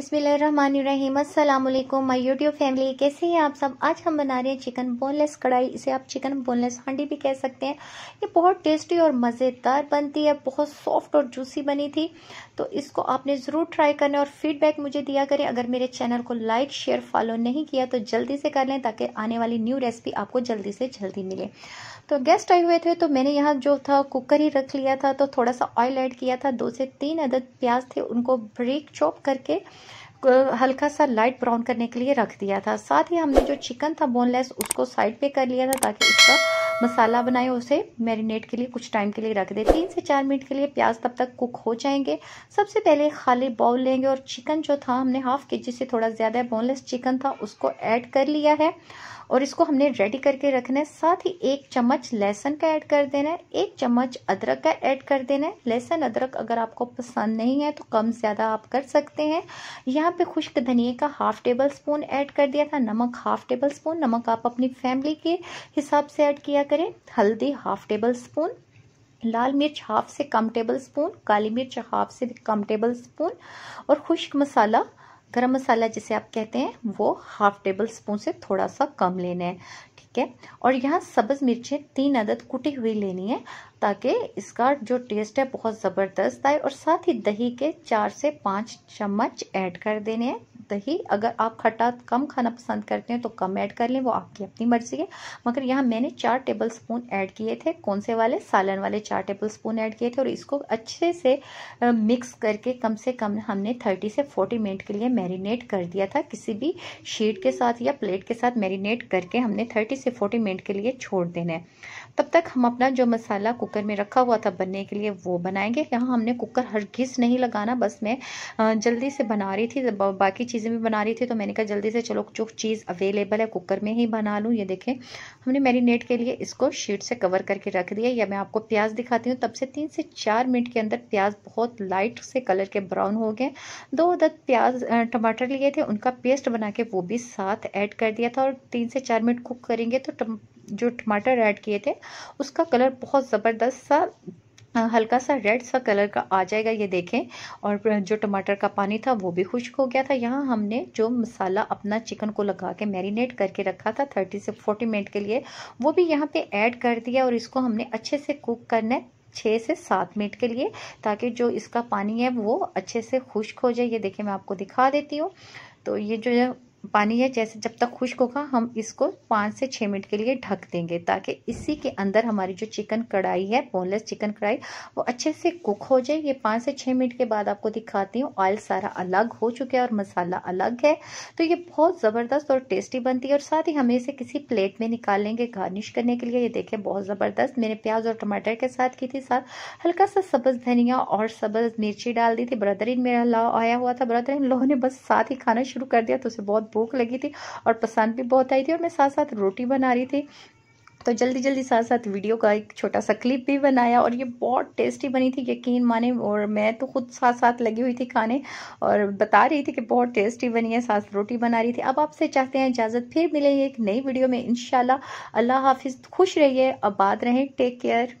बिसमीम अल्लाम my YouTube family कैसे हैं आप सब आज हम बना रहे हैं चिकन बोनलेस कढ़ाई इसे आप चिकन बोनलेस हांडी भी कह सकते हैं ये बहुत टेस्टी और मज़ेदार बनती है बहुत सॉफ्ट और जूसी बनी थी तो इसको आपने ज़रूर ट्राई करना और फीडबैक मुझे दिया करें अगर मेरे चैनल को लाइक शेयर फॉलो नहीं किया तो जल्दी से कर लें ताकि आने वाली न्यू रेसिपी आपको जल्दी से जल्दी मिले तो गेस्ट आए हुए थे तो मैंने यहाँ जो था कुकर ही रख लिया था तो थोड़ा सा ऑयल ऐड किया था दो से तीन अदद प्याज थे उनको ब्रेक चॉप करके हल्का सा लाइट ब्राउन करने के लिए रख दिया था साथ ही हमने जो चिकन था बोनलेस उसको साइड पे कर लिया था ताकि उसका मसाला बनाए उसे मैरिनेट के लिए कुछ टाइम के लिए रख दे तीन से चार मिनट के लिए प्याज तब तक कुक हो जाएंगे सबसे पहले खाली बाउल लेंगे और चिकन जो था हमने हाफ के जी से थोड़ा ज़्यादा बोनलेस चिकन था उसको ऐड कर लिया है और इसको हमने रेडी करके रखना है साथ ही एक चम्मच लहसुन का ऐड कर देना है एक चम्मच अदरक का ऐड कर देना है लहसुन अदरक अगर आपको पसंद नहीं है तो कम ज़्यादा आप कर सकते हैं यहाँ पे खुश्क धनिए का हाफ टेबल स्पून ऐड कर दिया था नमक हाफ टेबल स्पून नमक आप अपनी फैमिली के हिसाब से ऐड किया करें हल्दी हाफ टेबल स्पून लाल मिर्च हाफ से कम टेबल स्पून काली मिर्च हाफ से भी कम टेबल स्पून और खुश्क मसाला गरम मसाला जिसे आप कहते हैं वो हाफ टेबल स्पून से थोड़ा सा कम लेना है ठीक है और यहाँ सब्ज़ मिर्चें तीन अदद कुटी हुई लेनी है ताकि इसका जो टेस्ट है बहुत ज़बरदस्त आए और साथ ही दही के चार से पाँच चम्मच ऐड कर देने हैं दही तो अगर आप खट्टा कम खाना पसंद करते हैं तो कम ऐड कर लें वो आपकी अपनी मर्ज़ी है मगर यहाँ मैंने चार टेबल स्पून ऐड किए थे कौन से वाले सालन वाले चार टेबल स्पून ऐड किए थे और इसको अच्छे से मिक्स करके कम से कम हमने थर्टी से फोर्टी मिनट के लिए मैरिनेट कर दिया था किसी भी शीट के साथ या प्लेट के साथ मैरिनेट करके हमने थर्टी से फोर्टी मिनट के लिए छोड़ देना है तब तक हम अपना जो मसाला कुकर में रखा हुआ था बनने के लिए वो बनाएंगे यहाँ हमने कुकर हर घिस नहीं लगाना बस मैं जल्दी से बना रही थी बाकी चीज़ें भी बना रही थी तो मैंने कहा जल्दी से चलो जो चीज़ अवेलेबल है कुकर में ही बना लूँ ये देखें हमने मैरिनेट के लिए इसको शीट से कवर करके रख दिया या मैं आपको प्याज दिखाती हूँ तब से तीन से चार मिनट के अंदर प्याज बहुत लाइट से कलर के ब्राउन हो गए दो अदद प्याज टमाटर लिए थे उनका पेस्ट बना के वो भी साथ ऐड कर दिया था और तीन से चार मिनट कुक करेंगे तो जो टमाटर ऐड किए थे उसका कलर बहुत ज़बरदस्त सा हल्का सा रेड सा कलर का आ जाएगा ये देखें और जो टमाटर का पानी था वो भी खुश्क हो गया था यहाँ हमने जो मसाला अपना चिकन को लगा के मैरिनेट करके रखा था 30 से 40 मिनट के लिए वो भी यहाँ पे ऐड कर दिया और इसको हमने अच्छे से कुक करना है छः से सात मिनट के लिए ताकि जो इसका पानी है वो अच्छे से खुश्क हो जाए ये देखें मैं आपको दिखा देती हूँ तो ये जो पानी है जैसे जब तक खुश्क होगा हम इसको पाँच से छः मिनट के लिए ढक देंगे ताकि इसी के अंदर हमारी जो चिकन कढ़ाई है बोनलेस चिकन कढ़ाई वो अच्छे से कुक हो जाए ये पाँच से छः मिनट के बाद आपको दिखाती हूँ ऑयल सारा अलग हो चुका है और मसाला अलग है तो ये बहुत ज़बरदस्त और टेस्टी बनती है और साथ ही हमें इसे किसी प्लेट में निकाल लेंगे गार्निश करने के लिए ये देखें बहुत ज़बरदस्त मैंने प्याज और टमाटर के साथ की थी साथ हल्का सा सब्ज़ धनिया और सब्ज़ मिर्ची डाल दी थी ब्रदर इन मेरा लाओ आया हुआ था ब्रदर इन लोगों ने बस साथ ही खाना शुरू कर दिया तो उसे बहुत भूख लगी थी और पसंद भी बहुत आई थी और मैं साथ साथ रोटी बना रही थी तो जल्दी जल्दी साथ साथ वीडियो का एक छोटा सा क्लिप भी बनाया और ये बहुत टेस्टी बनी थी यकीन माने और मैं तो खुद साथ साथ लगी हुई थी खाने और बता रही थी कि बहुत टेस्टी बनी है साथ रोटी बना रही थी अब आपसे चाहते हैं इजाज़त फिर मिलेंगे एक नई वीडियो में इनशाला अल्लाह हाफिज़ खुश रहिए आबाद रहें टेक केयर